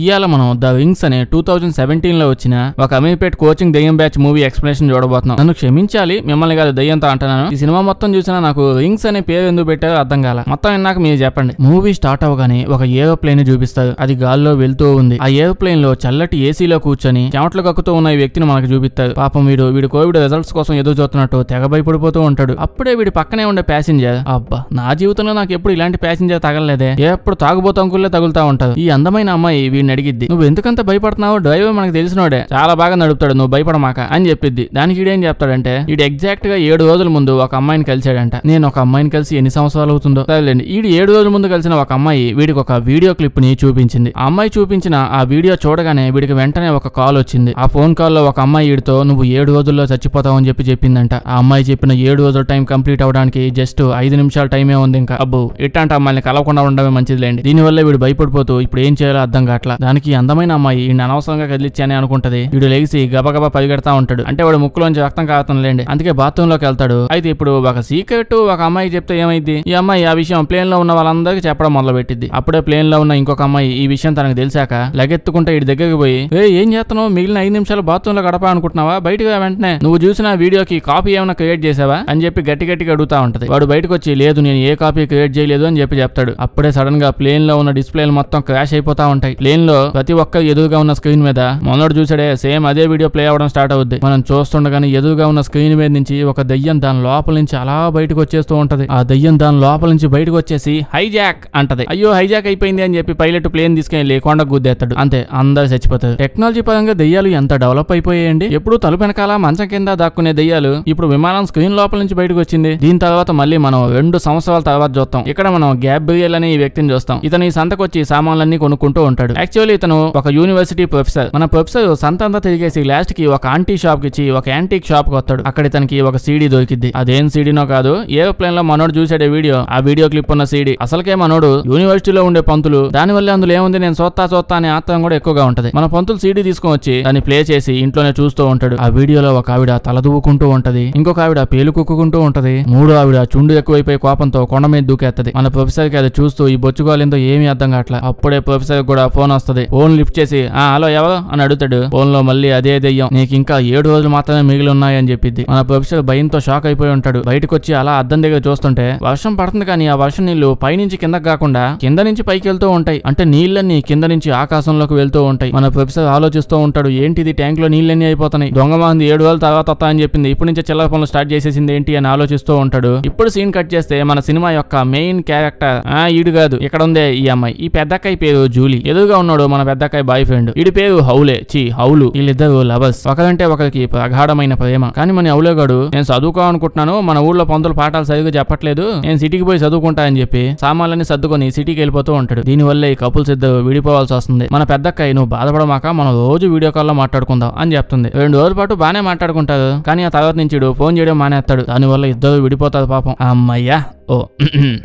ఇవాళ మనం the wings అనే టూ థౌజండ్ సెవెంటీన్ లో వచ్చిన ఒక అమీపేట్ కోచింగ్ దయ్యం బ్యాచ్ మూవీ ఎక్స్ప్లెనేషన్ చూడబోతున్నాం నన్ను క్షమించాలి మిమ్మల్ని కాదు దయ్యంతో అంటున్నాను ఈ సినిమా మొత్తం చూసినా నాకు వింగ్స్ అనే పేరు ఎందుకు పెట్టారో అర్థం కాల మొత్తం విన్నాక మీరు చెప్పండి మూవీ స్టార్ట్ అవగానే ఒక ఏరోప్లేన్ చూపిస్తారు అది గాల్లో వెళ్తూ ఉంది ఆ ఏరోప్లేన్ లో చల్లటి ఏసీలో కూర్చొని చెమట్లు కక్కుతూ ఉన్న ఈ వ్యక్తిని మనకు చూపిస్తారు పాపం వీడు వీడు కోవిడ్ రిజల్ట్స్ కోసం ఎదురు చూస్తున్నట్టు తెగ భయపడిపోతూ ఉంటాడు అప్పుడే వీడి పక్కనే ఉండే ప్యాసింజర్ అబ్బా నా జీవితంలో నాకు ఎప్పుడు ఇలాంటి ప్యాసింజర్ తగలలేదే ఎప్పుడు తాగుబోతు అంకుల్లే తగులుతా ఉంటారు ఈ అందమైన అమ్మాయి వీడిని అడిగిద్ది నువ్వు ఎందుకంత భయపడుతున్నావు డ్రైవర్ మనకు తెలిసినోడే చాలా బాగా నడుపుతాడు నువ్వు భయపడమాక అని చెప్పిద్ది దానికి ఈడేం చెప్తాడంటే వీడు ఎగ్జాక్ట్ గా ఏడు రోజుల ముందు ఒక అమ్మాయిని కలిశాడంట నేను ఒక అమ్మాయిని కలిసి ఎన్ని సంవత్సరాలు అవుతుందో సరేలేండి ఈడు ఏడు రోజుల ముందు కలిసిన ఒక అమ్మాయి వీడికి ఒక వీడియో క్లిప్ ని చూపించింది ఆ అమ్మాయి చూపించిన ఆ వీడియో చూడగానే వీడికి వెంటనే ఒక కాల్ వచ్చింది ఆ ఫోన్ కాల్ లో ఒక అమ్మాయి వీడితో నువ్వు ఏడు రోజుల్లో చచ్చిపోతావు అని చెప్పి చెప్పిందంట ఆ అమ్మాయి చెప్పిన ఏడు రోజుల టైం కంప్లీట్ అవడానికి జస్ట్ ఐదు నిమిషాల టైమే ఉంది ఇంకా అబ్బు ఇట్లాంటి అమ్మాయిని కలవకుండా ఉండడమే మంచిది లేండి దీనివల్ల వీడు భయపడిపోతూ ఇప్పుడు ఏం చేయాలో అర్థం కావట్లా పట్ల దానికి అందమైన అమ్మాయి ఈ అనవసరంగా కదిలిచ్చానే అనుకుంటది వీడు లేచి గబగబా పరిగెడతా ఉంటాడు అంటే వాడు ముక్కులోంచి రక్తం లేండి అందుకే బాత్రూమ్ లోకి వెళ్తాడు అయితే ఇప్పుడు ఒక సీక్రెట్ ఒక అమ్మాయి చెప్తే ఏమైంది ఈ అమ్మాయి ఆ విషయం ప్లేన్ లో ఉన్న వాళ్ళందరికీ చెప్పడం మొదలు పెట్టింది అప్పుడే ప్లేన్ లో ఉన్న ఇంకొక అమ్మాయి ఈ విషయం తనకు తెలిసాక లగెత్తుకుంటే ఇటు దగ్గరికి పోయి ఏ ఏం చేస్తావు మిగిలిన ఐదు నిమిషాలు బాత్రూమ్ లో గడపా అనుకుంటున్నావా బయటకు వెంటనే నువ్వు చూసిన వీడియోకి కాపీ ఏమైనా క్రియేట్ చేసావా అని చెప్పి గట్టి గట్టిగా అడుగుతా ఉంటది వాడు బయటకు వచ్చి లేదు నేను ఏ కాపీ క్రియేట్ చేయలేదు అని చెప్పి చెప్తాడు అప్పుడే సడన్ గా ప్లేన్ లో ఉన్న డిస్ప్లేలు మొత్తం క్రాష్ అయిపోతా ఉంటాయి ప్లేన్ స్క్రీన్ లో ప్రతి ఒక్కరు ఎదురుగా ఉన్న స్క్రీన్ మీద మొన్నటి చూసాడే సేమ్ అదే వీడియో ప్లే అవడం స్టార్ట్ అవుద్ది మనం చూస్తుండగానే ఎదురుగా ఉన్న స్క్రీన్ మీద నుంచి ఒక దయ్యం దాని లోపల నుంచి అలా బయటకు వచ్చేస్తూ ఉంటది ఆ దయ్యం దాని లోపల నుంచి బయటకు వచ్చేసి హైజాక్ అంటది అయ్యో హైజాక్ అయిపోయింది అని చెప్పి పైలట్ ప్లేన్ తీసుకెళ్లి లేకుండా గుద్దేస్తాడు అంతే అందరు చచ్చిపోతారు టెక్నాలజీ పరంగా దయ్యాలు ఎంత డెవలప్ అయిపోయాయండి ఎప్పుడు తలుపు వెనకాల మంచం కింద దాక్కునే దయ్యాలు ఇప్పుడు విమానం స్క్రీన్ లోపల నుంచి బయటకు వచ్చింది దీని తర్వాత మళ్ళీ మనం రెండు సంవత్సరాల తర్వాత చూస్తాం ఇక్కడ మనం గ్యాబ్రియల్ అనే ఈ వ్యక్తిని చూస్తాం ఇతను ఈ సంతకు వచ్చి సామాన్లన్నీ కొనుక్కుంటూ ఉంటాడు యాక్చువల్లీ ఇతను ఒక యూనివర్సిటీ ప్రొఫెసర్ మన ప్రొఫెసర్ సంతంతా తిరిగేసి లాస్ట్ కి ఒక ఆంటీ షాప్ కి ఇచ్చి ఒక యాంటీక్ షాప్ కి వస్తాడు అక్కడ ఇతనికి ఒక సీడీ దొరికింది అదేం సీడీనో కాదు ఏరోప్లేన్ లో మనోడు చూసాడే వీడియో ఆ వీడియో క్లిప్ ఉన్న సీడీ అసలుకే మనోడు యూనివర్సిటీలో ఉండే పంతులు దాని వల్ల అందులో ఏముంది నేను సోత్తా సోత్తా అనే ఆత్రం కూడా ఎక్కువగా ఉంటది మన పంతులు సీడీ తీసుకుని వచ్చి దాన్ని ప్లే చేసి ఇంట్లోనే చూస్తూ ఉంటాడు ఆ వీడియోలో ఒక ఆవిడ తల దువ్వుకుంటూ ఉంటది ఇంకొక ఆవిడ పేలు కుక్కుంటూ ఉంటది మూడో ఆవిడ చుండు ఎక్కువైపోయి కోపంతో కొండ మీద దూకేస్తది మన ప్రొఫెసర్ కి అది చూస్తూ ఈ బొచ్చుకోలేందో ఏమీ అర్థం కావట్లేదు అప్పుడే ప్రొఫెసర్ కూడా ఫోన్ వస్తుంది ఫోన్ లిఫ్ట్ చేసి ఆ హలో ఎవరు అని అడుగుతాడు ఫోన్ లో మళ్ళీ అదే దెయ్యం నీకు ఇంకా ఏడు రోజులు మాత్రమే మిగిలి ఉన్నాయి అని చెప్పింది మన ప్రొఫెసర్ భయంతో షాక్ అయిపోయి ఉంటాడు బయటకు వచ్చి అలా అద్దం దగ్గర చూస్తుంటే వర్షం పడుతుంది కానీ ఆ వర్షం నీళ్లు పైనుంచి కిందకు కాకుండా కింద నుంచి పైకి వెళ్తూ ఉంటాయి అంటే నీళ్ళన్ని కింద నుంచి ఆకాశంలోకి వెళ్తూ ఉంటాయి మన ప్రొఫెసర్ ఆలోచిస్తూ ఉంటాడు ఏంటిది ట్యాంక్ లో నీళ్ళన్ని అయిపోతున్నాయి దొంగ మంది ఏడు రోజుల తర్వాత వస్తాయని చెప్పింది ఇప్పటి నుంచి చిల్లర పనులు స్టార్ట్ చేసేసింది ఏంటి అని ఆలోచిస్తూ ఉంటాడు ఇప్పుడు సీన్ కట్ చేస్తే మన సినిమా యొక్క మెయిన్ క్యారెక్టర్ ఆ ఈడు కాదు ఇక్కడ ఉందే ఈ అమ్మాయి ఈ పెద్దక్కయ్య పేరు జూలీ ఎదురుగా ఉన్నాడు మన పెద్దకాయ బాయ్ ఫ్రెండ్ ఇడి పేరు హౌలే చి హౌలు వీళ్ళిద్దరు లవర్స్ ఒకరంటే ఒకరికి ప్రగాఢమైన ప్రేమ కానీ మన హౌలేగాడు నేను చదువుకో అనుకుంటున్నాను మన ఊర్లో పంతులు పాఠాలు సరిగ్గా చెప్పట్లేదు నేను సిటీకి పోయి చదువుకుంటా అని చెప్పి సామాన్లన్నీ సర్దుకొని సిటీకి వెళ్ళిపోతూ ఉంటాడు దీనివల్ల ఈ కపుల్స్ ఇద్దరు విడిపోవాల్సి వస్తుంది మన అక్కయ్య నువ్వు బాధపడమాక మనం రోజు వీడియో కాల్లో మాట్లాడుకుందాం అని చెప్తుంది రెండు రోజుల పాటు బాగానే మాట్లాడుకుంటారు కానీ ఆ తర్వాత నుంచి ఫోన్ చేయడం మానేస్తాడు దానివల్ల ఇద్దరు విడిపోతారు పాపం అమ్మయ్యా ఓ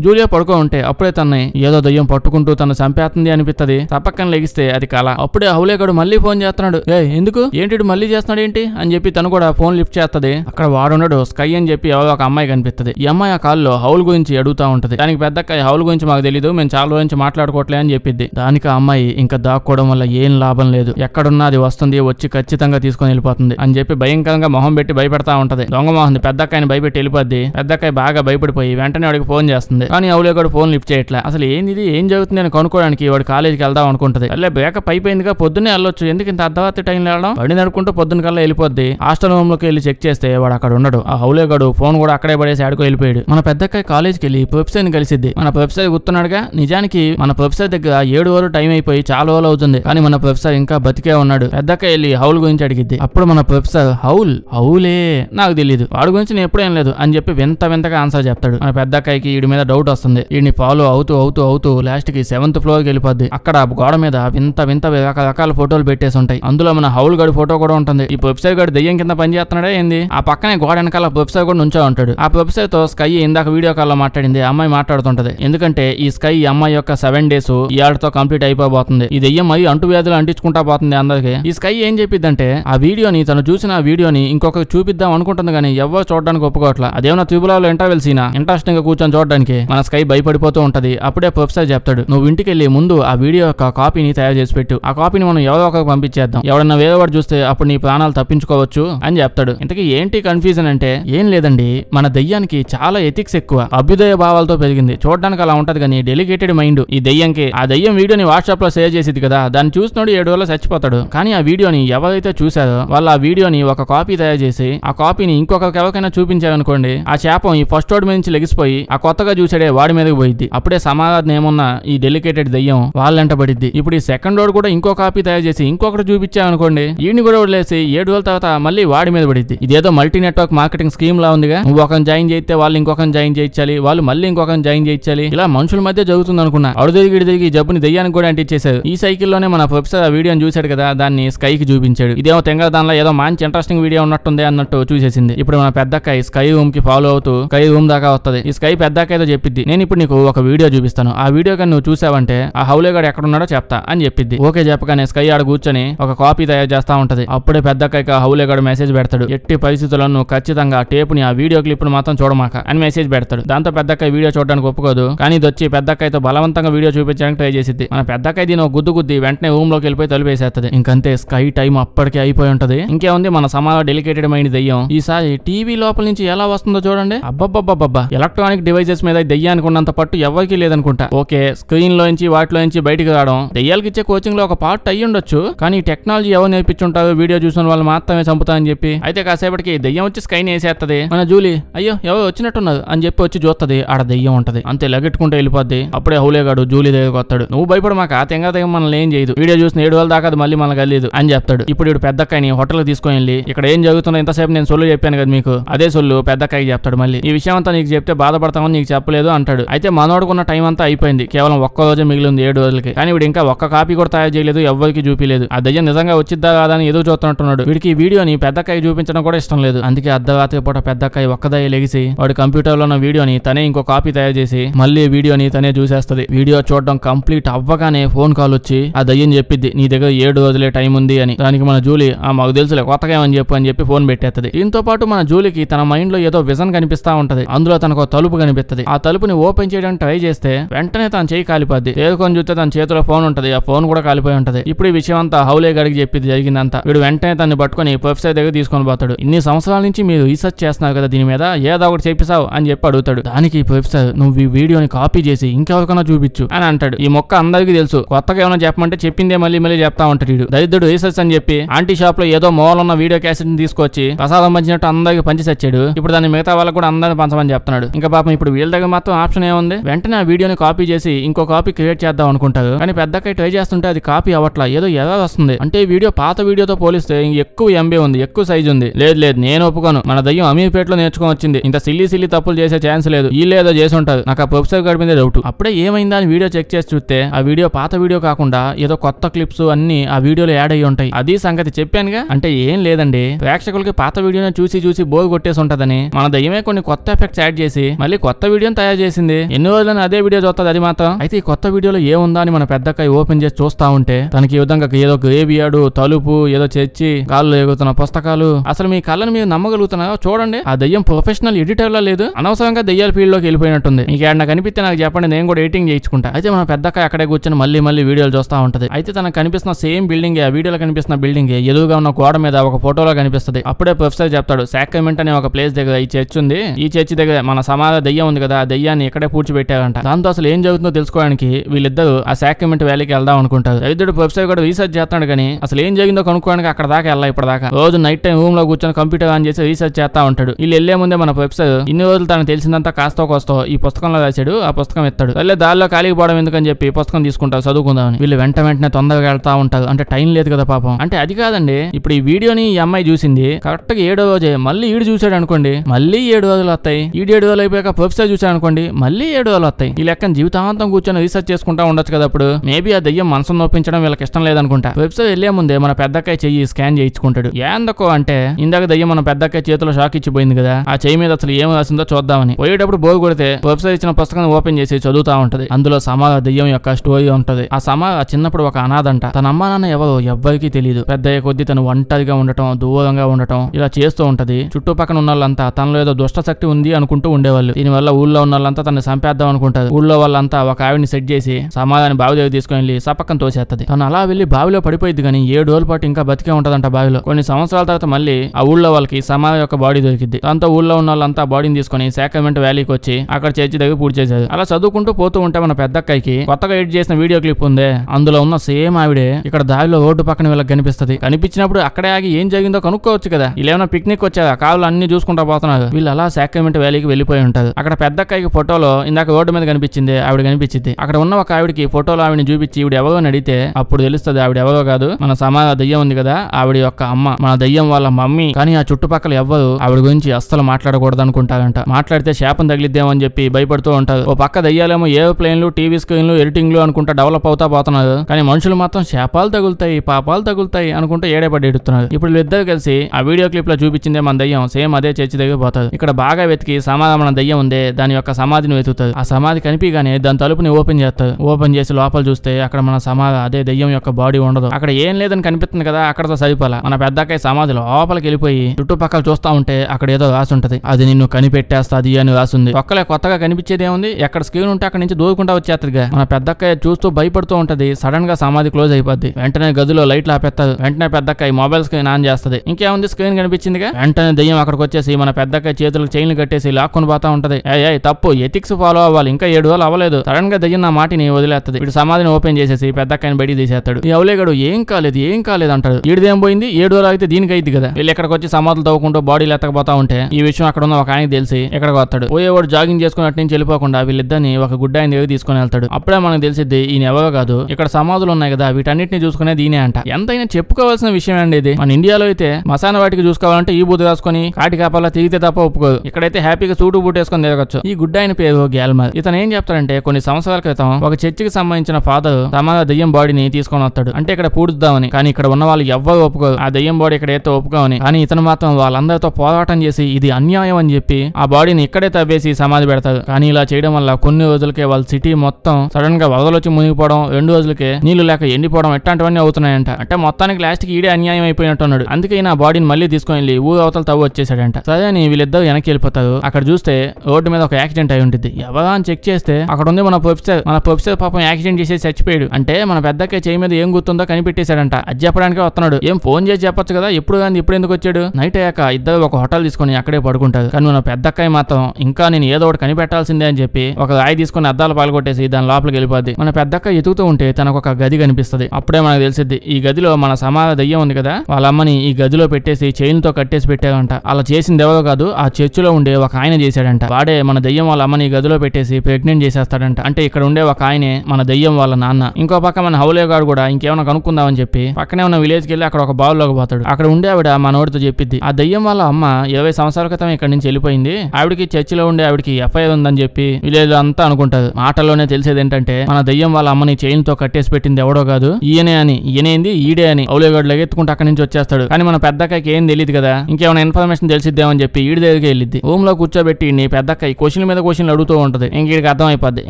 జూలియా పడుకో ఉంటే అప్పుడే తన ఏదో దయ్యం పట్టుకుంటూ తను చంపేస్తుంది అనిపిస్తుంది తప్పక్కన లెగిస్తే అది కాల అప్పుడే హౌలేగాడు మళ్ళీ ఫోన్ చేస్తున్నాడు ఏ ఎందుకు ఏంటి మళ్ళీ చేస్తున్నాడు ఏంటి అని చెప్పి తను కూడా ఫోన్ లిఫ్ట్ చేస్తుంది అక్కడ వాడున్నాడు స్కై అని చెప్పి ఎవరో ఒక అమ్మాయి కనిపిస్తుంది ఈ అమ్మాయి ఆ కాల్లో హౌల్ గురించి అడుగుతా ఉంటది దానికి పెద్ద హౌల్ గురించి మాకు తెలియదు మేము చాలా గురించి మాట్లాడుకోవట్లే అని చెప్పింది దానికి అమ్మాయి ఇంకా దాక్కోవడం వల్ల ఏం లాభం లేదు ఎక్కడున్నా అది వస్తుంది వచ్చి ఖచ్చితంగా తీసుకొని వెళ్ళిపోతుంది అని చెప్పి భయంకరంగా మొహం పెట్టి భయపడతా ఉంటది దొంగ మొహం పెద్దక్కాయని భయపెట్టి వెళ్ళిపోద్ది అక్కయ్య బాగా భయపడిపోయి వెంటనే వాడికి ఫోన్ చేస్తుంది కానీ అవులే కూడా ఫోన్ లిఫ్ట్ చేయట్లే అసలు ఏంది ఏం జరుగుతుంది అని కనుక్కోడానికి వాడు కాలేజీకి వెళ్దాం అనుకుంటది అల్లే బేకప్ అయిపోయిందిగా పొద్దున్నే వెళ్ళొచ్చు ఎందుకు ఇంత అర్ధరాత్రి టైం వెళ్ళడం వాడిని నడుకుంటూ పొద్దున కల్లా వెళ్ళిపోద్ది హాస్టల్ రూమ్ లోకి వెళ్ళి చెక్ చేస్తే వాడు అక్కడ ఉండడు ఆ కాడు ఫోన్ కూడా అక్కడే పడేసి ఆడుకో వెళ్ళిపోయాడు మన పెద్దక్క కాలేజీకి వెళ్ళి ని కలిసిద్ది మన ప్రొఫెసర్ గుర్తున్నాడుగా నిజానికి మన ప్రొఫెసర్ దగ్గర ఏడు వరకు టైం అయిపోయి చాలా రోజులు అవుతుంది కానీ మన ప్రొఫెసర్ ఇంకా బతికే ఉన్నాడు పెద్దక్క వెళ్ళి హౌల్ గురించి అడిగిద్ది అప్పుడు మన ప్రొఫెసర్ హౌల్ హౌలే నాకు తెలియదు వాడి గురించి నేను ఎప్పుడేం లేదు అని చెప్పి వింత వింతగా ఆన్సర్ చెప్తాడు మన పెద్దక్క బుర్రకాయకి వీడి మీద డౌట్ వస్తుంది వీడిని ఫాలో అవుతూ అవుతూ అవుతూ లాస్ట్ కి సెవెంత్ ఫ్లోర్ కి వెళ్ళిపోద్ది అక్కడ గోడ మీద వింత వింత రకరకాల ఫోటోలు పెట్టేసి ఉంటాయి అందులో మన హౌల్ గడి ఫోటో కూడా ఉంటుంది ఈ ప్రొఫెసర్ గడి దెయ్యం కింద పనిచేస్తున్నాడే ఏంది ఆ పక్కనే గోడ వెనకాల ప్రొఫెసర్ కూడా నుంచో ఉంటాడు ఆ ప్రొఫెసర్ తో స్కై ఇందాక వీడియో కాల్ లో మాట్లాడింది అమ్మాయి మాట్లాడుతుంటది ఎందుకంటే ఈ స్కై ఈ అమ్మాయి యొక్క సెవెన్ డేస్ ఆడతో కంప్లీట్ అయిపోబోతుంది ఈ దెయ్యం అంటు వ్యాధులు అంటించుకుంటా పోతుంది అందరికి ఈ స్కై ఏం చెప్పిద్దంటే ఆ వీడియోని తను చూసిన ఆ వీడియోని ఇంకొక చూపిద్దాం అనుకుంటుంది కానీ ఎవరు చూడడానికి ఒప్పుకోవట్లా అదేమన్నా త్రిబులాలో ఇంటర్వెల్ సీనా ఇంట్రెస్టింగ్ కూర్చొని చూడడానికి మన స్కై భయపడిపోతూ ఉంటది అప్పుడే ప్రొఫెసర్ చెప్తాడు నువ్వు ఇంటికి వెళ్లి ముందు ఆ వీడియో యొక్క కాపీని తయారు చేసి పెట్టు ఆ కాపీని మనం ఎవరో ఒకరికి పంపించేద్దాం ఎవడన్నా వేరేవాడు చూస్తే అప్పుడు నీ ప్రాణాలు తప్పించుకోవచ్చు అని చెప్తాడు ఇంతకి ఏంటి కన్ఫ్యూజన్ అంటే ఏం లేదండి మన దయ్యానికి చాలా ఎథిక్స్ ఎక్కువ అభ్యుదయ భావాలతో పెరిగింది చూడడానికి అలా ఉంటది కానీ డెలికేటెడ్ మైండ్ ఈ దయ్యంకి ఆ దయ్యం వీడియోని వాట్సాప్ లో షేర్ చేసింది కదా దాన్ని చూసినోడు ఏడు రోజులు చచ్చిపోతాడు కానీ ఆ వీడియోని ఎవరైతే చూశారో వాళ్ళు ఆ వీడియోని ఒక కాపీ తయారు చేసి ఆ కాపీని ఇంకొకరికి ఎవరికైనా చూపించారనుకోండి ఆ చేపం ఈ ఫస్ట్ రోడ్ మీద నుంచి లెగిసిపోయి ఆ కొత్తగా చూసాడే వాడి మీదకి పోయింది అప్పుడే సమాధానం ఏమన్నా ఈ డెలికేటెడ్ దయ్యం వాళ్ళంట పడిద్ది ఇప్పుడు ఈ సెకండ్ రోడ్ కూడా ఇంకో కాపీ తయారు చేసి ఇంకొకటి చూపించామనుకోండి ఈయన కూడా వదిలేసి ఏడు రోజుల తర్వాత మళ్ళీ వాడి మీద పడిద్ది ఇదేదో మల్టీ నెట్వర్క్ మార్కెటింగ్ స్కీమ్ లా ఉందిగా నువ్వు ఒక జాయిన్ చేస్తే వాళ్ళు ఇంకొక జాయిన్ చేయించాలి వాళ్ళు మళ్ళీ ఇంకొక జాయిన్ చేయించాలి ఇలా మనుషుల మధ్య జరుగుతుంది అనుకున్నా అడు తిరిగి తిరిగి జబ్బుని దయ్యానికి కూడా అంటించేశారు ఈ సైకిల్లోనే మన ప్రొఫెసర్ ఆ వీడియోని చూశాడు కదా దాన్ని స్కై కి చూపించాడు ఇదేమో తెంగళ దానిలో ఏదో మంచి ఇంట్రెస్టింగ్ వీడియో ఉన్నట్టుంది అన్నట్టు చూసేసింది ఇప్పుడు మన పెద్దక్క స్కై రూమ్ కి ఫాలో అవుతూ స్కై రూమ్ దాకా వస్తుంది ఈ స్కై స్కైప్ పెద్దాకైతే చెప్పిద్ది నేను ఇప్పుడు నీకు ఒక వీడియో చూపిస్తాను ఆ వీడియో కానీ నువ్వు చూసావంటే ఆ హౌలేగాడు ఎక్కడున్నాడో చెప్తా అని చెప్పిద్ది ఓకే చెప్పగానే స్కై ఆడ కూర్చొని ఒక కాపీ తయారు చేస్తా ఉంటది అప్పుడే పెద్దకైక హౌలేగాడు మెసేజ్ పెడతాడు ఎట్టి పరిస్థితుల్లో నువ్వు ఖచ్చితంగా టేపు టేపుని ఆ వీడియో క్లిప్ ను మాత్రం చూడమాక అని మెసేజ్ పెడతాడు దాంతో పెద్దక్క వీడియో చూడడానికి ఒప్పుకోదు కానీ ఇది వచ్చి పెద్దక్కతో బలవంతంగా వీడియో చూపించడానికి ట్రై చేసింది మన పెద్దక్క దీని ఒక గుద్దు గుద్ది వెంటనే రూమ్ లోకి వెళ్ళిపోయి తొలిపేసేస్తుంది ఇంకంతే స్కై టైం అప్పటికే అయిపోయి ఉంటది ఇంకేముంది మన సమాజ డెలికేటెడ్ మైండ్ దయ్యం ఈసారి టీవీ లోపల నుంచి ఎలా వస్తుందో చూడండి అబ్బబ్బబ్బబ్బబ్బా ఎలక్ట్రానిక్ ఎలక్ట్రానిక్ డివైజెస్ మీద దెయ్యానికి ఉన్నంత పట్టు ఎవరికి లేదనుకుంటా ఓకే స్క్రీన్ లోంచి నుంచి బయటకు రావడం దెయ్యాలకి ఇచ్చే కోచింగ్ లో ఒక పార్ట్ అయ్యి ఉండొచ్చు కానీ టెక్నాలజీ ఎవరు నేర్పించుంటారు వీడియో చూసిన వాళ్ళు మాత్రమే చంపుతా అని చెప్పి అయితే కాసేపటికి దెయ్యం వచ్చి స్కైన్ వేసేస్తుంది మన జూలీ అయ్యో ఎవరు వచ్చినట్టున్నారు అని చెప్పి వచ్చి చూస్తుంది ఆడ దెయ్యం ఉంటది అంతే లగెట్టుకుంటే వెళ్ళిపోద్ది అప్పుడే హౌలేగాడు జూలీ దగ్గరకు వస్తాడు నువ్వు భయపడు మాకు ఆ తెంగ తెగ మనల్ని ఏం చేయదు వీడియో చూసిన ఏడు వేల దాకా మళ్ళీ మనకు వెళ్ళలేదు అని చెప్తాడు ఇప్పుడు ఇప్పుడు కాయని హోటల్ తీసుకొని వెళ్ళి ఇక్కడ ఏం జరుగుతుందో ఇంతసేపు నేను సొల్లు చెప్పాను కదా మీకు అదే సొల్లు పెద్దకాయ చెప్తాడు మళ్ళీ ఈ విషయం అంతా నీకు చెప్తే బాధపడ కనపడతామని నీకు చెప్పలేదు అంటాడు అయితే మనోడుకున్న టైం అంతా అయిపోయింది కేవలం ఒక్క రోజు మిగిలింది ఏడు రోజులకి కానీ వీడు ఇంకా ఒక్క కాపీ కూడా తయారు చేయలేదు ఎవరికి చూపిలేదు ఆ దయ్యం నిజంగా వచ్చిద్దా కాదని ఏదో ఎదురు చూస్తున్నట్టున్నాడు వీడికి ఈ వీడియోని పెద్దకాయ చూపించడం కూడా ఇష్టం లేదు అందుకే అర్ధరాత్రి పూట పెద్దకాయ ఒక్కదయ్య లెగిసి వాడు కంప్యూటర్లో ఉన్న వీడియోని తనే ఇంకో కాపీ తయారు చేసి మళ్ళీ వీడియోని తనే చూసేస్తుంది వీడియో చూడడం కంప్లీట్ అవ్వగానే ఫోన్ కాల్ వచ్చి ఆ దయ్యం చెప్పిద్ది నీ దగ్గర ఏడు రోజులే టైం ఉంది అని దానికి మన జూలీ ఆ మాకు తెలుసులే కొత్తగా ఏమని చెప్పు అని చెప్పి ఫోన్ పెట్టేస్తుంది దీంతో పాటు మన జూలీకి తన మైండ్ లో ఏదో విజన్ కనిపిస్తా ఉంటది అందులో తనకు తలుపు తలుపు కనిపిస్తుంది ఆ తలుపుని ఓపెన్ చేయడానికి ట్రై చేస్తే వెంటనే తన చేయి కాలిపోద్ది తేలుకొని చూస్తే తన చేతిలో ఫోన్ ఉంటది ఆ ఫోన్ కూడా కాలిపోయి ఉంటది ఇప్పుడు ఈ విషయం అంతా హౌలే గడికి చెప్పింది జరిగిందంతా వీడు వెంటనే తన్ని పట్టుకుని ప్రొఫెసర్ దగ్గర తీసుకొని పోతాడు ఇన్ని సంవత్సరాల నుంచి మీరు రీసెర్చ్ చేస్తున్నారు కదా దీని మీద ఏదో ఒకటి చెప్పిసావు అని చెప్పి అడుగుతాడు దానికి ప్రొఫెసర్ నువ్వు ఈ వీడియోని కాపీ చేసి ఇంకెవరికైనా చూపించు అని అంటాడు ఈ మొక్క అందరికీ తెలుసు కొత్తగా ఏమైనా చెప్పమంటే చెప్పిందే మళ్ళీ మళ్ళీ చెప్తా ఉంటాడు వీడు దరిద్రుడు రీసెర్చ్ అని చెప్పి ఆంటీ షాప్ లో ఏదో మోల్ ఉన్న వీడియో క్యాసెట్ ని తీసుకొచ్చి ప్రసాదం పంచినట్టు అందరికి పంచి సచ్చాడు ఇప్పుడు దాన్ని మిగతా వాళ్ళకు కూడా అందరిని పంచమని చెప్తున్నాడు ఇంకా పాప పాపం ఇప్పుడు వీళ్ళ దగ్గర మాత్రం ఆప్షన్ ఏముంది వెంటనే ఆ వీడియోని కాపీ చేసి ఇంకో కాపీ క్రియేట్ చేద్దాం అనుకుంటారు కానీ పెద్దకై ట్రై చేస్తుంటే అది కాపీ అవ్వట్లా ఏదో ఎలా వస్తుంది అంటే వీడియో పాత వీడియోతో పోలిస్తే ఎక్కువ ఎంబీ ఉంది ఎక్కువ సైజ్ ఉంది లేదు లేదు నేను ఒప్పుకోను మన దయ్యం లో నేర్చుకుని వచ్చింది ఇంత సిల్లీ సిల్లీ తప్పులు చేసే ఛాన్స్ లేదు ఈ లేదో చేసి ఉంటారు నాకు ఆ ప్రొఫెసర్ గారి మీద డౌట్ అప్పుడే ఏమైందా అని వీడియో చెక్ చేసి చూస్తే ఆ వీడియో పాత వీడియో కాకుండా ఏదో కొత్త క్లిప్స్ అన్ని ఆ వీడియోలో యాడ్ అయ్యి ఉంటాయి అది సంగతి చెప్పానుగా అంటే ఏం లేదండి ప్రేక్షకులకి పాత వీడియోని చూసి చూసి బోర్ కొట్టేసి ఉంటదని మన దయ్యమే కొన్ని కొత్త ఎఫెక్ట్స్ యాడ్ చేసి మళ్ళీ మళ్ళీ కొత్త వీడియోని తయారు చేసింది ఎన్ని రోజులని అదే వీడియో చూస్తుంది అది మాత్రం అయితే ఈ కొత్త వీడియోలో ఏముందా అని మన పెద్దక్క ఓపెన్ చేసి చూస్తా ఉంటే తనకి ఈ విధంగా ఏదో గ్రేవియాడు తలుపు ఏదో చర్చి కాళ్ళు ఎగుతున్న పుస్తకాలు అసలు మీ కళ్ళను మీరు నమ్మగలుగుతున్నారో చూడండి ఆ దయ్యం ప్రొఫెషనల్ ఎడిటర్ లో లేదు అనవసరంగా దయ్యాల ఫీల్డ్ లోకి వెళ్ళిపోయినట్టుంది మీకు ఏడన్నా కనిపిస్తే నాకు చెప్పండి నేను కూడా ఎడిటింగ్ చేయించుకుంటా అయితే మన పెద్దక్క అక్కడే కూర్చొని మళ్ళీ మళ్ళీ వీడియోలు చూస్తూ ఉంటది అయితే తనకు కనిపిస్తున్న సేమ్ బిల్డింగ్ ఆ వీడియోలో కనిపిస్తున్న బిల్డింగ్ ఎదురుగా ఉన్న గోడ మీద ఒక ఫోటోలో కనిపిస్తుంది అప్పుడే ప్రొఫెసర్ చెప్తాడు సాక్రమెంట్ అనే ఒక ప్లేస్ దగ్గర ఈ చర్చ్ ఉంది ఈ చర్చ్ దగ్గర మన సమాజ దయ్యం ఉంది కదా ఆ దయ్యాన్ని ఇక్కడే పూడ్చిపెట్టారంట దాంతో అసలు ఏం జరుగుతుందో తెలుసుకోవడానికి వీళ్ళిద్దరు ఆ సాక్రిమెంట్ వ్యాలీకి వెళ్దాం అనుకుంటారు దరిద్రుడు వెబ్సైట్ కూడా రీసెర్చ్ చేస్తాడు కానీ అసలు ఏం జరిగిందో కనుక్కోవడానికి అక్కడ దాకా వెళ్ళా ఇప్పుడు దాకా రోజు నైట్ టైం రూమ్ లో కూర్చొని కంప్యూటర్ ఆన్ చేసి రీసెర్చ్ చేస్తా ఉంటాడు వీళ్ళు వెళ్లే ముందే మన వెబ్సైట్ ఇన్ని రోజులు తన తెలిసిందంతా కాస్త కోస్తో ఈ పుస్తకంలో రాశాడు ఆ పుస్తకం ఎత్తాడు అల్లే దారిలో ఖాళీకి పోవడం ఎందుకని చెప్పి పుస్తకం తీసుకుంటారు చదువుకుందామని వీళ్ళు వెంట వెంటనే తొందరగా వెళ్తా ఉంటారు అంటే టైం లేదు కదా పాపం అంటే అది కాదండి ఇప్పుడు ఈ వీడియోని ఈ అమ్మాయి చూసింది కరెక్ట్ గా ఏడో రోజే మళ్ళీ ఈడు చూసాడు అనుకోండి మళ్ళీ ఏడు రోజులు వస్తాయి ఈడు ఏడు రోజులు అయిపోయాక ఇందాక వెబ్సైట్ చూసాను అనుకోండి మళ్ళీ ఏడు వేలు వస్తాయి ఈ లెక్క జీవితాంతం కూర్చొని రీసెర్చ్ చేసుకుంటా ఉండొచ్చు కదా అప్పుడు మేబీ ఆ దయ్యం మనసు నొప్పించడం వీళ్ళకి ఇష్టం లేదనుకుంటా వెబ్సైట్ వెళ్లే ముందే మన పెద్దకాయ చెయ్యి స్కాన్ చేయించుకుంటాడు ఏందకో అంటే ఇందాక దయ్యం మన పెద్దకాయ చేతిలో షాక్ ఇచ్చిపోయింది కదా ఆ చెయ్యి మీద అసలు ఏం రాసిందో చూద్దామని పోయేటప్పుడు బోర్ కొడితే వెబ్సైట్ ఇచ్చిన పుస్తకాన్ని ఓపెన్ చేసి చదువుతా ఉంటది అందులో సమా దయ్యం యొక్క స్టోరీ ఉంటది ఆ సమా చిన్నప్పుడు ఒక అనాథ అంట తన అమ్మ నాన్న ఎవరు ఎవ్వరికీ తెలియదు పెద్దయ్య కొద్దీ తను ఒంటరిగా ఉండటం దూరంగా ఉండటం ఇలా చేస్తూ ఉంటది చుట్టుపక్కన ఉన్న వాళ్ళంతా తనలో ఏదో దుష్టశక్తి ఉంది అనుకుంటూ ఉండేవాళ్ళు దీనివల్ల ఊళ్ళో ఉన్న వాళ్ళంతా తను చంపేద్దాం అనుకుంటారు ఊళ్ళో వాళ్ళంతా ఒక ఆవిడని సెట్ చేసి సమాధాని బావి దగ్గర తీసుకుని వెళ్ళి సపక్కన తోసేస్తుంది తను అలా వెళ్ళి బావిలో పడిపోయింది కానీ ఏడు రోజుల పాటు ఇంకా బతికే ఉంటదంట బావిలో కొన్ని సంవత్సరాల తర్వాత మళ్ళీ ఆ ఊళ్ళో వాళ్ళకి సమాధి యొక్క బాడీ దొరికింది దాంతో ఊళ్ళో ఉన్న వాళ్ళంతా బాడీని తీసుకుని శాక్రమెంట్ వ్యాలీకి వచ్చి అక్కడ చర్చి దగ్గర పూర్తి చేశారు అలా చదువుకుంటూ పోతూ ఉంటే మన పెద్దక్కకి కొత్తగా ఎడిట్ చేసిన వీడియో క్లిప్ ఉందే అందులో ఉన్న సేమ్ ఆవిడే ఇక్కడ దారిలో రోడ్డు పక్కన వీళ్ళకి కనిపిస్తుంది కనిపించినప్పుడు అక్కడే ఆగి ఏం జరిగిందో కనుక్కోవచ్చు కదా ఏమైనా పిక్నిక్ వచ్చారా కావాలన్నీ అన్ని చూసుకుంటా పోతున్నారు వీళ్ళు అలా సాక్రమెంట్ వ్యాలీకి వెళ్ళిపోయి ఉంటారు కాదు అక్కడ అక్కయ్యకి ఫోటోలో ఇందాక రోడ్డు మీద కనిపించింది ఆవిడ కనిపించింది అక్కడ ఉన్న ఒక ఆవిడకి ఫోటోలో ఆవిడని చూపించి ఈవిడ ఎవరో అని అడిగితే అప్పుడు తెలుస్తుంది ఆవిడ ఎవరో కాదు మన సమాన దయ్యం ఉంది కదా ఆవిడ యొక్క అమ్మ మన దయ్యం వాళ్ళ మమ్మీ కానీ ఆ చుట్టుపక్కల ఎవ్వరు ఆవిడ గురించి అస్సలు మాట్లాడకూడదు అనుకుంటారంట మాట్లాడితే శాపం తగిలిద్దాం అని చెప్పి భయపడుతూ ఉంటారు ఓ పక్క దయ్యాలేమో ఏరోప్లేన్లు టీవీ స్క్రీన్లు ఎడిటింగ్లు అనుకుంటా డెవలప్ అవుతా పోతున్నారు కానీ మనుషులు మాత్రం శాపాలు తగులుతాయి పాపాలు తగులుతాయి అనుకుంటూ ఏడేపడి ఎడుతున్నారు ఇప్పుడు వీళ్ళిద్దరు కలిసి ఆ వీడియో క్లిప్ లో చూపించిందే మన దయ్యం సేమ్ అదే చర్చి దగ్గర పోతారు ఇక్కడ బాగా వెతికి సమాధానం దయ్యం ఉండే దాని యొక్క సమాధిని వెతుకుతుంది ఆ సమాధి కనిపించగానే దాని తలుపుని ఓపెన్ చేస్తుంది ఓపెన్ చేసి లోపల చూస్తే అక్కడ మన సమాధి అదే దెయ్యం యొక్క బాడీ ఉండదు అక్కడ ఏం లేదని కనిపిస్తుంది కదా అక్కడతో సరిపోలా మన పెద్దకాయ సమాధి లోపలికి వెళ్ళిపోయి చుట్టుపక్కల చూస్తా ఉంటే అక్కడ ఏదో రాసి ఉంటది అది నిన్ను కనిపెట్టేస్తాది అని రాసింది ఒక్కలే కొత్తగా కనిపించేది ఏముంది ఎక్కడ స్క్రీన్ ఉంటే అక్కడ నుంచి దూరకుండా వచ్చేస్తుందిగా మన పెద్దక్కయ్య చూస్తూ భయపడుతూ ఉంటది సడన్ గా సమాధి క్లోజ్ అయిపోద్ది వెంటనే గదిలో లైట్లు ఆపేస్తారు వెంటనే పెద్దక్కయ్య మొబైల్ స్క్రీన్ ఆన్ చేస్తుంది ఇంకేముంది స్క్రీన్ కనిపించిందిగా వెంటనే దెయ్యం అక్కడికి వచ్చేసి మన పెద్దక్కయ్య చేతులకు చైన్లు కట్టేసి లాక్కొని పోతా ఉంటది ఉంటది ఏ తప్పు ఎథిక్స్ ఫాలో అవ్వాలి ఇంకా ఏడు రోజులు అవ్వలేదు సడన్ గా దగ్గర మాటిని వదిలేస్తుంది వీడు సమాధిని ఓపెన్ చేసేసి పెద్దక్కని బయటికి తీసేస్తాడు ఈ అవలేగాడు ఏం కాలేదు ఏం కాలేదు అంటాడు ఈడదేం పోయింది ఏడు రోజులు అయితే దీనికి అయింది కదా వీళ్ళు ఇక్కడికి వచ్చి సమాధులు తవ్వుకుంటూ బాడీలు ఎత్తకపోతా ఉంటే ఈ విషయం అక్కడ ఉన్న ఒక ఆయనకి తెలిసి ఇక్కడికి వస్తాడు పోయేవాడు జాగింగ్ చేసుకున్నట్టు అటు నుంచి వెళ్ళిపోకుండా వీళ్ళిద్దరిని ఒక గుడ్డ ఆయన దగ్గర తీసుకుని వెళ్తాడు అప్పుడే మనకు తెలిసింది ఈయన ఎవరో కాదు ఇక్కడ సమాధులు ఉన్నాయి కదా వీటన్నిటిని చూసుకునే దీనే అంట ఎంతైనా చెప్పుకోవాల్సిన విషయం అండి ఇది మన ఇండియాలో అయితే మసాన వాటికి చూసుకోవాలంటే ఈ బుద్ధి రాసుకొని కాటి కాపాలా తిరిగితే తప్ప ఒప్పుకోదు ఇక్కడైతే హ్యాపీగా సూటు బూట్ వేసుకుని పట్టుకుని తిరగచ్చు ఈ గుడ్ ఆయన పేరు గ్యాల్మర్ ఇతను ఏం చెప్తాడంటే కొన్ని సంవత్సరాల క్రితం ఒక చర్చికి సంబంధించిన ఫాదర్ తమ దెయ్యం బాడీని తీసుకొని వస్తాడు అంటే ఇక్కడ పూడుద్దామని కానీ ఇక్కడ ఉన్న వాళ్ళు ఎవ్వరు ఒప్పుకోరు ఆ దయ్యం బాడీ ఇక్కడ అయితే ఒప్పుకోమని కానీ ఇతను మాత్రం వాళ్ళందరితో పోరాటం చేసి ఇది అన్యాయం అని చెప్పి ఆ బాడీని ఇక్కడే తవ్వేసి సమాధి పెడతారు కానీ ఇలా చేయడం వల్ల కొన్ని రోజులకే వాళ్ళ సిటీ మొత్తం సడన్ గా వచ్చి మునిగిపోవడం రెండు రోజులకే నీళ్లు లేక ఎండిపోవడం ఇట్లాంటివన్నీ అవుతున్నాయంట అంటే మొత్తానికి లాస్ట్ కి ఈడే అన్యాయం అయిపోయినట్టున్నాడు అందుకే నా బాడీని మళ్ళీ తీసుకొని వెళ్ళి ఊరు అవతల తవ్వు వచ్చేసాడంట సరే అని వీళ్ళిద్దరు వెనక్కి వెళ్ళిపోతారు అక్కడ చూస్తే రోడ్డు మీద ఒక యాక్సిడెంట్ అయి ఉంటుంది ఎవరా అని చెక్ చేస్తే అక్కడ ఉంది మన ప్రొఫెసర్ మన ప్రొఫెసర్ పాపం యాక్సిడెంట్ చేసి చచ్చిపోయాడు అంటే మన పెద్దకే చేయి మీద ఏం గుర్తుందో కనిపెట్టేశాడంట అది చెప్పడానికి వస్తున్నాడు ఏం ఫోన్ చేసి చెప్పొచ్చు కదా ఎప్పుడు కానీ ఇప్పుడు ఎందుకు వచ్చాడు నైట్ అయ్యాక ఇద్దరు ఒక హోటల్ తీసుకుని అక్కడే పడుకుంటారు కానీ మన పెద్దక్కయ్య మాత్రం ఇంకా నేను ఏదో ఒకటి కనిపెట్టాల్సిందే అని చెప్పి ఒక రాయి తీసుకుని అద్దాలు పాల్గొట్టేసి దాని లోపలికి వెళ్ళిపోద్ది మన పెద్దక్క ఎతుకుతూ ఉంటే తనకు ఒక గది కనిపిస్తుంది అప్పుడే మనకు తెలిసింది ఈ గదిలో మన సమాధ దయ్యం ఉంది కదా వాళ్ళ అమ్మని ఈ గదిలో పెట్టేసి తో కట్టేసి పెట్టారంట అలా చేసింది ఎవరో కాదు ఆ చర్చిలో ఉండే ఒక ఆయన చేశాడంట వాడే మన దెయ్యం వాళ్ళ అమ్మని గదిలో పెట్టేసి ప్రెగ్నెంట్ చేసేస్తాడంట అంటే ఇక్కడ ఉండే ఒక ఆయనే మన దెయ్యం వాళ్ళ నాన్న ఇంకో పక్క మన హౌలే గారు కూడా ఇంకేమైనా కనుక్కుందామని చెప్పి పక్కనే ఉన్న విలేజ్ కి వెళ్ళి అక్కడ ఒక బావులోకి పోతాడు అక్కడ ఉండే ఆవిడ మన ఓడితో చెప్పిద్ది ఆ దెయ్యం వాళ్ళ అమ్మ ఇరవై సంవత్సరాల క్రితం ఇక్కడ నుంచి వెళ్ళిపోయింది ఆవిడకి చర్చిలో ఉండే ఆవిడకి ఎఫ్ఐఆర్ ఉందని చెప్పి విలేజ్ అంతా అనుకుంటారు ఆటలోనే తెలిసేది ఏంటంటే మన దయ్యం వాళ్ళ అమ్మని చైన్ తో కట్టేసి పెట్టింది ఎవడో కాదు ఈయనే అని ఈయనేంది ఈడే అని హౌలేగాడు లగెత్తుకుంటే అక్కడి నుంచి వచ్చేస్తాడు కానీ మన పెద్దకాయకి ఏం తెలియదు కదా ఇంకేమైనా ఇన్ఫర్మేషన్ తెలిసిద్దామని చెప్పి ఈడి దగ్గరికి వెళ్ళింది రూమ్ లో కూర్చోబెట్టి నీ పెద్దక్క ఈ క్వశ్చన్ మీద క్వశ్చన్లు అడుగుతూ ఉంటుంది ఇంక ఇక అర్థం అయిపోద్ది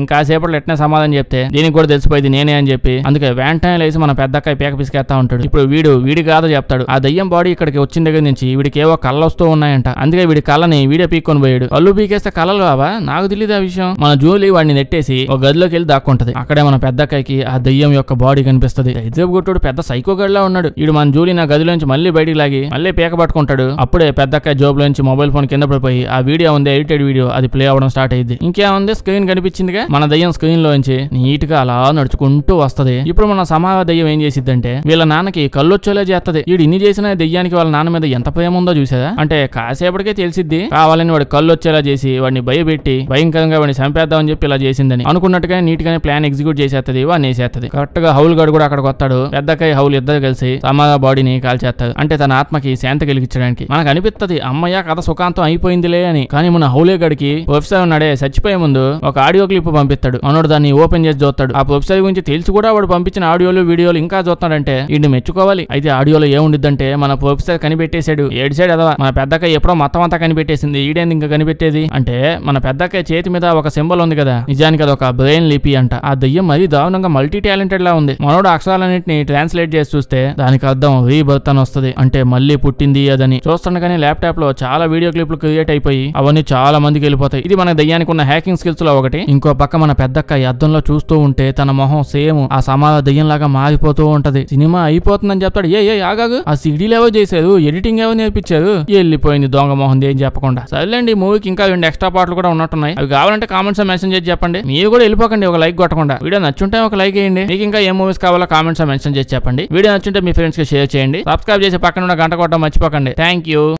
ఇంకాసేపట్లో ఎట్నే సమాధానం చెప్తే దీనికి కూడా తెలిసిపోయింది నేనే అని చెప్పి అందుకే వెంటనే లేసి మన పెద్దక్క పేక పిసికేస్తా ఉంటాడు ఇప్పుడు వీడు వీడి కాదు చెప్తాడు ఆ దయ్యం బాడీ ఇక్కడికి వచ్చిన దగ్గర నుంచి వీడికి ఏవో కళ్ళు వస్తూ ఉన్నాయంట అందుకే వీడి కళ్ళని వీడే పీక్కొని పోయాడు కళ్ళు పీకేస్తే కళ్ళలు బాబా నాకు తెలియదు ఆ విషయం మన జూలీ వాడిని నెట్టేసి ఒక గదిలోకి వెళ్ళి దాక్కుంటది అక్కడే మన పెద్దక్కకి ఆ దయ్యం యొక్క బాడీ కనిపిస్తుంది దైజేబ్ గుట్టుడు పెద్ద సైకోగడ్లా ఉన్నాడు వీడు మన జూలీ నా గదిలో నుంచి మళ్ళీ బయటికి లాగి మళ్ళీ పీక పట్టుకుంటాడు అప్పుడే పెద్దక్క జోబులో నుంచి మొబైల్ ఫోన్ కింద పడిపోయి ఆ వీడియో ఉంది ఎడిటెడ్ వీడియో అది ప్లే అవడం స్టార్ట్ అయింది ఇంకేముంది స్క్రీన్ కనిపించిందిగా మన దయ్యం స్క్రీన్ లోంచి నీట్ గా అలా నడుచుకుంటూ వస్తది ఇప్పుడు మన సమాహ దయ్యం ఏం చేసిద్దంటే వీళ్ళ నాన్నకి కళ్ళొచ్చేలా చేస్తది వీడు ఇన్ని చేసిన దయ్యానికి వాళ్ళ నాన్న మీద ఎంత ప్రేమ ఉందో చూసేదా అంటే కాసేపటికే తెలిసిద్ది కావాలని వాడు కళ్ళు వచ్చేలా చేసి వాడిని భయపెట్టి భయంకరంగా వాడిని చంపేద్దామని చెప్పి ఇలా చేసిందని అనుకున్నట్టుగా నీట్ గానే ప్లాన్ ఎగ్జిక్యూట్ చేసేస్తుంది వాడిని వేసేస్తుంది కరెక్ట్ గా హౌల్ గడు కూడా అక్కడికి వస్తాడు పెద్దకాయ హౌల్ ఇద్దరు కలిసి సమాధ బాడీని కాల్చేస్తారు అంటే తన ఆత్మకి శాంతి కలిగించడానికి మనకు అనిపిస్తుంది అమ్మయ్య కథ సుఖాంతం అయిపోయిందిలే అని కానీ మన హౌలే గడికి వెబ్సైట్ ఉన్నాడే చచ్చిపోయే ముందు ఒక ఆడియో క్లిప్ పంపిస్తాడు మనోడు దాన్ని ఓపెన్ చేసి చూస్తాడు ఆ వెబ్సైట్ గురించి తెలిసి కూడా వాడు పంపించిన ఆడియోలు వీడియోలు ఇంకా చూస్తాడంటే ఇన్ని మెచ్చుకోవాలి అయితే ఆడియోలో ఏముండిద్దంటే మన వెబ్సైట్ కనిపెట్టేశాడు ఏడు సైడ్ అదవా మన పెద్దక ఎప్పుడో మొత్తం అంతా కనిపెట్టేసింది ఈడేంది ఇంకా కనిపెట్టేది అంటే మన పెద్దక చేతి మీద ఒక సింబల్ ఉంది కదా నిజానికి అదొక బ్రెయిన్ లిపి అంట ఆ దయ్యం మరీ దారుణంగా మల్టీ టాలెంటెడ్ లా ఉంది మనోడు అక్షరాలన్నింటినీ ట్రాన్స్లేట్ చేసి చూస్తే దానికి అర్థం రీబర్త్ అని వస్తుంది అంటే మళ్ళీ పుట్టింది అదని చూస్తుండగానే ల్యాప్టాప్ లో చాలా వీడియో క్లిప్లు క్రియేట్ అయిపోయి అవన్నీ చాలా మంది ముందుకు వెళ్ళిపోతాయి ఇది మన దయ్యానికి ఉన్న హ్యాకింగ్ స్కిల్స్ లో ఒకటి ఇంకో పక్క మన పెద్దక్క ఈ అద్దంలో చూస్తూ ఉంటే తన మొహం సేమ్ ఆ సమాధ దయ్యంలాగా మారిపోతూ ఉంటది సినిమా అయిపోతుందని చెప్తాడు ఏ ఏ ఆగాగు ఆ సిడీలు ఏవో చేశారు ఎడిటింగ్ ఏవో నేర్పించారు వెళ్ళిపోయింది దొంగ మొహం ఏం చెప్పకుండా సరేలేండి మూవీకి ఇంకా రెండు ఎక్స్ట్రా పాటలు కూడా ఉన్నట్టున్నాయి అవి కావాలంటే కామెంట్స్ మెన్షన్ చేసి చెప్పండి మీరు కూడా వెళ్ళిపోకండి ఒక లైక్ కొట్టకుండా వీడియో నచ్చుంటే ఒక లైక్ వేయండి మీకు ఇంకా ఏ మూవీస్ కావాలో కామెంట్స్ మెన్షన్ చేసి చెప్పండి వీడియో నచ్చుంటే మీ ఫ్రెండ్స్ కి షేర్ చేయండి సబ్స్క్రైబ్ చేసి పక్కన ఉన్న గంట కొట్టడం మర్చిపోకండి థ్యాంక్ యూ